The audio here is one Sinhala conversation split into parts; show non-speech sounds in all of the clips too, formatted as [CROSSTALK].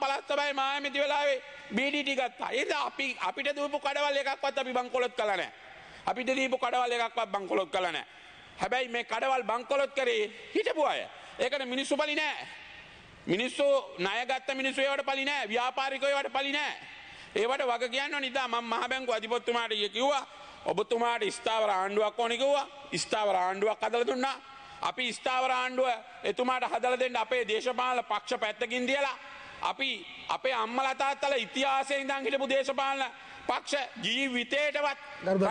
මං පලස්සබයි මාමති වෙලාවේ බීඩිටි ගත්තා එද අපි අපිට දූපු කඩවල් එකක්වත් අපි බංකොලොත් කලන අපිට දීපු කඩවල් එකක්වත් බංකොලොත් කලන හැබැයි මේ කඩවල් බංකොලොත් කරේ හිටපු අය ඒකන මිනිස්සු පලි නෑ මිනිස්සු නයගත්ත මිනිස්සු ඒවට පලි නෑ ව්‍යාපාරිකෝ ඒවට පලි නෑ ඒවට වග කියන්න නිදා මම මහ බැංකු අධිපතිතුමාට කිව්වා ඔබතුමාට ස්ථාවර ආණ්ඩුවක් ඕන කිව්වා ස්ථාවර ආණ්ඩුවක් හදලා දුන්නා අපි ස්ථාවර ආණ්ඩුව එතුමාට හදලා දෙන්න අපේ දේශපාලන පක්ෂ පැත්තකින් තියලා අපි අපේ අම්මලා තාත්තලා ඉතිහාසයේ ඉඳන් හිටපු දේශපාලන පක්ෂ ජීවිතේටවත්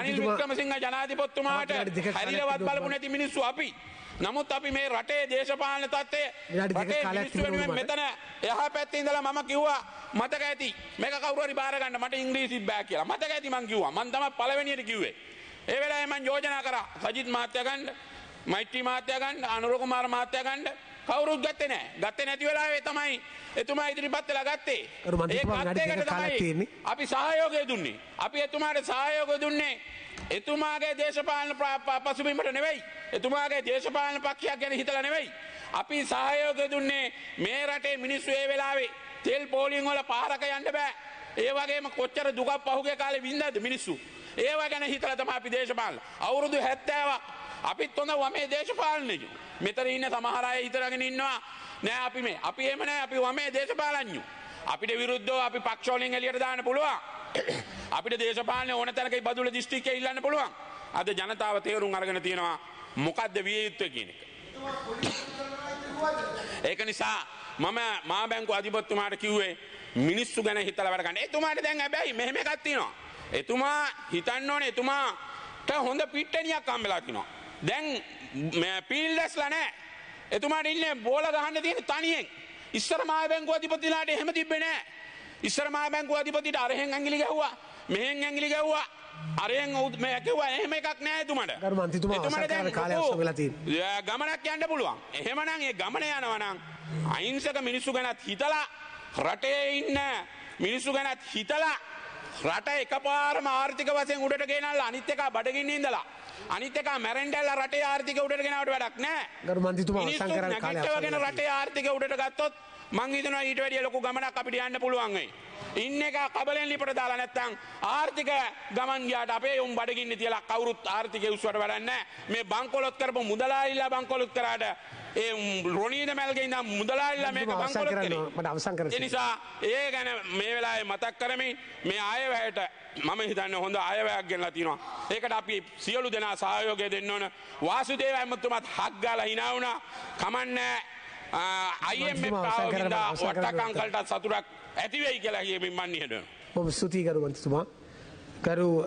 රනිල් වික්‍රමසිංහ ජනාධිපතිතුමාට හැරිලවත් බලපු නැති මිනිස්සු අපි. නමුත් අපි මේ රටේ දේශපාලන තත්ත්වය රටේ මිනිස්සු වෙනුවෙන් මෙතන එහා පැත්තේ ඉඳලා මම කිව්වා මතක ඇති මේක කවුරු හරි බාර ගන්න මට ඉංග්‍රීසි බෑ කියලා. මතක ඇති මං කිව්වා. මං තමයි පළවෙනියට කිව්වේ. ඒ වෙලාවේ මං යෝජනා කරා සජිත් මහත්තයා ගන්න, මෛත්‍රී මහත්තයා ගන්න, අනුර කුමාර මහත්තයා ගන්න කවුරුත් ගත්තේ නෑ ගත්තේ නැති වෙලාවේ තමයි එතුමා ඉදිරිපත් වෙලා ගත්තේ ඒ ගත්තේකට තමයි අපි සහයෝගය දුන්නේ අපි එතුමාට සහයෝගය දුන්නේ එතුමාගේ දේශපාලන පසුබිමට නෙවෙයි එතුමාගේ දේශපාලන පක්ෂයක් ගැන හිතලා නෙවෙයි අපි සහයෝගය දුන්නේ මේ රටේ මිනිස්සු ඒ වෙලාවේ තෙල් පෝලිං වල පාරක යන්න බෑ ඒ වගේම කොච්චර දුකක් පහුගිය කාලේ වින්දාද මිනිස්සු ඒවා ගැන හිතලා තමයි අපි දේශපාලන අවුරුදු 70ක් අපිත් හොඳ වමේ දේශපාලනයෝ. මෙතන ඉන්න සමහර අය හිතලාගෙන ඉන්නවා නෑ අපි මේ. අපි එහෙම නෑ අපි වමේ දේශපාලනයෝ. අපිට විරුද්ධව අපි පක්ෂ වලින් එළියට දාන්න පුළුවන්. [COUGHS] අපිට දේශපාලන ඕන තැනක බදුල දිස්ත්‍රික්කේ ඉල්ලන්න පුළුවන්. අද ජනතාව තේරුම් අරගෙන තියෙනවා මොකද්ද විය යුත්තේ කියන එක. [COUGHS] ඒක නිසා මම මා බැංකු අධිපතිතුමාට කිව්වේ මිනිස්සු ගැන හිතලා වැඩ ගන්න. එතුමාට දැන් හැබැයි මෙහෙම එකක් තියෙනවා. එතුමා හිතන්න ඕනේ එතුමාට හොඳ පිට්ටනියක් හම්බෙලා තිනවා. දැන් පිල් දැස්ලා නෑ එතුමාට ඉන්න බෝල ගහන්න තියෙන තනියෙන් ඉස්සර මහ බැංකුව අධිපතිලාට එහෙම තිබ්බේ නෑ ඉස්සර මහ බැංකුව අධිපතිට අරහෙන් ඇඟිලි ගැහුවා මෙහෙන් ඇඟිලි ගැහුවා අරයෙන් මේ ඇකිව්වා එහෙම එකක් නෑ එතුමට ගමනක් යන්න පුළුවන් එහෙමනම් ඒ ගමන යනවනම් අහිංසක මිනිස්සු ගැනත් හිතලා රටේ ඉන්න මිනිස්සු ගැනත් හිතලා රට එකපාරම ආර්ථික වශයෙන් උඩට ගෙනල්ල අනිත් එක බඩගින්න ඉඳලා අනිත් එක මැරෙන්ටල්ල රටේ ආර්ථික උඩට ගෙනවට වැඩක් නෑ ගරුමන්තිතුමා අවසන් කරන්න කාලය අවසන් කරලා රටේ ආර්ථික උඩට ගත්තොත් මං හිතනවා ඊට වැඩිය ලොකු ගමනක් අපිට යන්න පුළුවන් වෙයි ඉන්න එක කබලෙන් ලිපට දාලා නැත්තම් ආර්ථික ගමන් ගියාට අපේ උන් බඩගින්නේ තියලා කවුරුත් ආර්ථිකය උස්සුවට වැඩන්නේ මේ බංකොලොත් කරපු මුදලාලිලා බංකොලොත් කරාට ඒ රොණීද මැල්ගේ ඉඳන් මුදලාලිලා මේක බංකොලොත් කරේ මට අවසන් කරන්න ඒ නිසා ඒ ගැන මේ වෙලාවේ මතක් කරමින් මේ ආයවැයට මම හිතන්නේ හොඳ ආයවැයක් ගෙනලා තිනවා ඒකට අපි සියලු දෙනා සහයෝගය දෙන්න ඕන වාසුදේව ඇමතුමත් හක් ගාලා hina වුණා කමන්නේ අයිම් පාවකින්දා වට්ටකංකල්ටත් සතුරක් ඇතිවෙයි කියලා කියමින් මන්නියට. ඔබ ස්තුතිකරුවන්තුමා කරු